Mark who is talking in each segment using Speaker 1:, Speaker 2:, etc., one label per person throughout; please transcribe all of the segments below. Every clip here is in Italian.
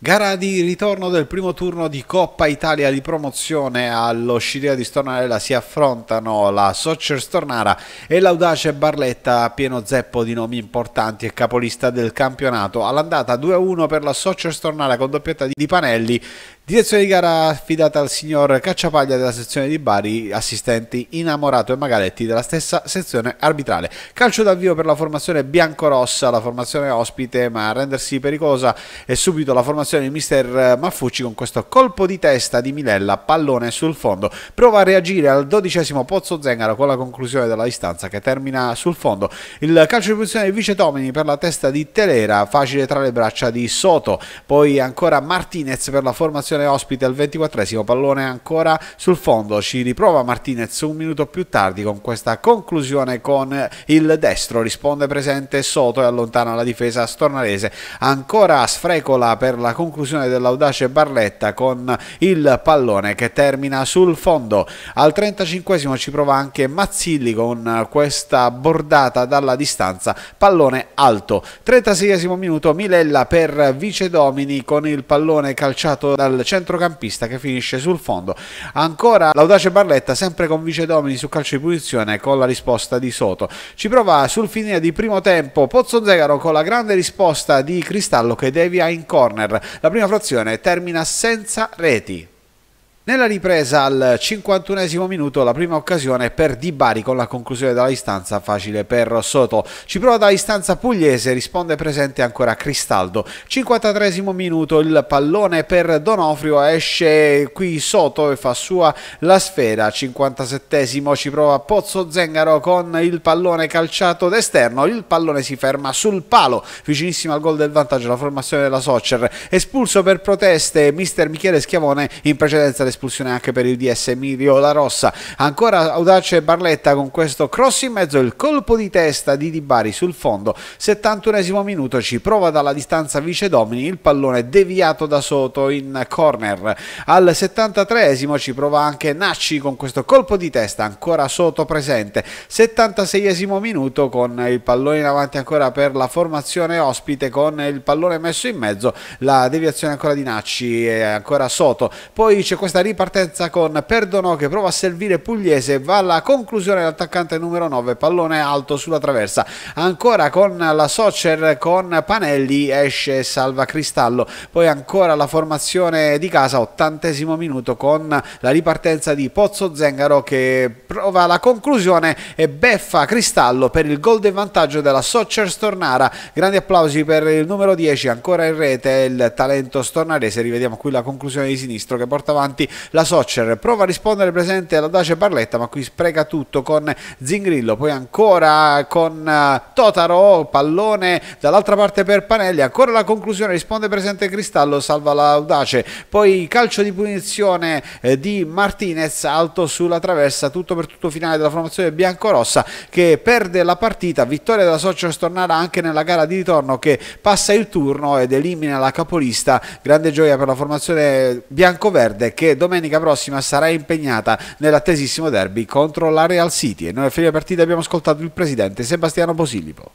Speaker 1: Gara di ritorno del primo turno di Coppa Italia di promozione allo Scirea di Stornarella si affrontano la Soccer Stornara e l'Audace Barletta pieno zeppo di nomi importanti e capolista del campionato. All'andata 2-1 per la Soccer Stornara con doppietta di Panelli, direzione di gara affidata al signor Cacciapaglia della sezione di Bari, assistenti Innamorato e Magaletti della stessa sezione arbitrale. Calcio d'avvio per la formazione biancorossa, la formazione ospite ma a rendersi pericolosa è subito la formazione promozione il mister Maffucci con questo colpo di testa di Milella, pallone sul fondo, prova a reagire al dodicesimo Pozzo Zengaro con la conclusione della distanza che termina sul fondo, il calcio di posizione di Vice Tomini per la testa di Telera, facile tra le braccia di Soto, poi ancora Martinez per la formazione ospite al ventiquattresimo, pallone ancora sul fondo, ci riprova Martinez un minuto più tardi con questa conclusione con il destro, risponde presente Soto e allontana la difesa stornarese, ancora sfrecola per la conclusione dell'audace Barletta con il pallone che termina sul fondo. Al 35 ci prova anche Mazzilli con questa bordata dalla distanza, pallone alto. 36 minuto Milella per Vicedomini con il pallone calciato dal centrocampista che finisce sul fondo. Ancora l'audace Barletta sempre con Vicedomini su calcio di punizione con la risposta di Soto. Ci prova sul finire di primo tempo Pozzo Zegaro con la grande risposta di Cristallo che devia in corner. La prima frazione termina senza reti. Nella ripresa al 51 minuto la prima occasione per Di Bari con la conclusione della distanza facile per Soto. Ci prova dalla distanza pugliese, risponde presente ancora Cristaldo. 53 minuto il pallone per Donofrio, esce qui Soto e fa sua la sfera. 57 ci prova Pozzo Zengaro con il pallone calciato d'esterno, il pallone si ferma sul palo, vicinissimo al gol del vantaggio la formazione della Soccer. Espulso per proteste mister Michele Schiavone in precedenza l'esperto espulsione anche per il DS Emilio La Rossa. Ancora audace Barletta con questo cross in mezzo, il colpo di testa di Di Bari sul fondo. 71 minuto ci prova dalla distanza vice domini, il pallone deviato da sotto in corner. Al 73 ci prova anche Nacci con questo colpo di testa ancora sotto presente. 76 minuto con il pallone in avanti ancora per la formazione ospite con il pallone messo in mezzo, la deviazione ancora di Nacci è ancora sotto. Poi c'è questa ripartenza con Perdono che prova a servire Pugliese, va alla conclusione l'attaccante numero 9, pallone alto sulla traversa, ancora con la Soccer, con Panelli, esce e salva Cristallo, poi ancora la formazione di casa, ottantesimo minuto con la ripartenza di Pozzo Zengaro che prova la conclusione e beffa Cristallo per il gol del vantaggio della Soccer Stornara, grandi applausi per il numero 10, ancora in rete il talento stornarese, rivediamo qui la conclusione di sinistro che porta avanti la Soccer prova a rispondere presente alla Dace Barletta, ma qui spreca tutto con Zingrillo, poi ancora con eh, Totaro, pallone dall'altra parte per Panelli, ancora la conclusione, risponde presente Cristallo, salva l'audace, poi calcio di punizione eh, di Martinez, alto sulla traversa, tutto per tutto finale della formazione biancorossa che perde la partita, vittoria della Soccer Stornara anche nella gara di ritorno che passa il turno ed elimina la capolista, grande gioia per la formazione biancoverde che domenica domenica prossima sarà impegnata nell'attesissimo derby contro la Real City e noi a fine partita abbiamo ascoltato il presidente Sebastiano Posillipo.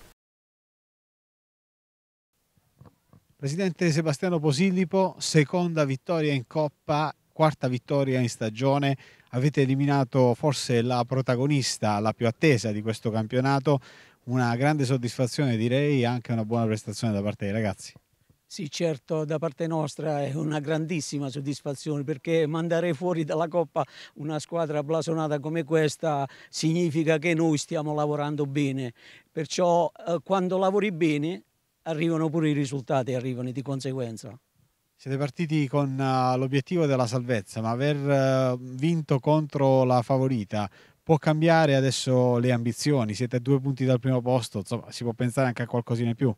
Speaker 1: Presidente Sebastiano Posillipo, seconda vittoria in Coppa, quarta vittoria in stagione. Avete eliminato forse la protagonista, la più attesa di questo campionato. Una grande soddisfazione direi e anche una buona prestazione da parte dei ragazzi.
Speaker 2: Sì, certo, da parte nostra è una grandissima soddisfazione perché mandare fuori dalla Coppa una squadra blasonata come questa significa che noi stiamo lavorando bene. Perciò eh, quando lavori bene arrivano pure i risultati, arrivano di conseguenza.
Speaker 1: Siete partiti con eh, l'obiettivo della salvezza, ma aver eh, vinto contro la favorita può cambiare adesso le ambizioni? Siete a due punti dal primo posto, insomma, si può pensare anche a qualcosina in più?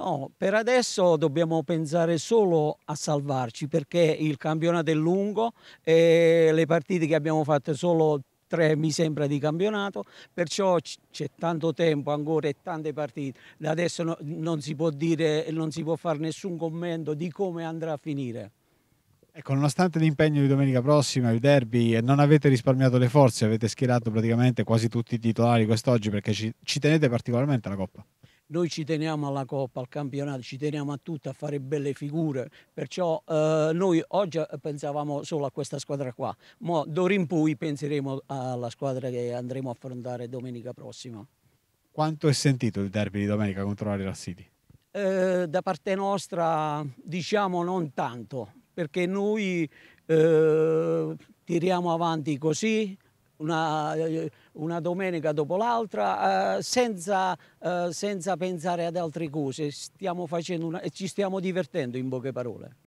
Speaker 2: No, per adesso dobbiamo pensare solo a salvarci perché il campionato è lungo e le partite che abbiamo fatto solo tre mi sembra di campionato, perciò c'è tanto tempo ancora e tante partite. Da adesso no, non si può dire, non si può fare nessun commento di come andrà a finire.
Speaker 1: Ecco, nonostante l'impegno di domenica prossima, il derby, non avete risparmiato le forze, avete schierato praticamente quasi tutti i titolari quest'oggi perché ci, ci tenete particolarmente alla Coppa
Speaker 2: noi ci teniamo alla Coppa, al campionato, ci teniamo a tutto, a fare belle figure, perciò eh, noi oggi eh, pensavamo solo a questa squadra qua, ma d'ora in poi penseremo alla squadra che andremo a affrontare domenica prossima.
Speaker 1: Quanto è sentito il derby di domenica contro la City?
Speaker 2: Eh, da parte nostra diciamo non tanto, perché noi eh, tiriamo avanti così, una, eh, una domenica dopo l'altra eh, senza, eh, senza, pensare ad altre cose, stiamo una, ci stiamo divertendo in poche parole.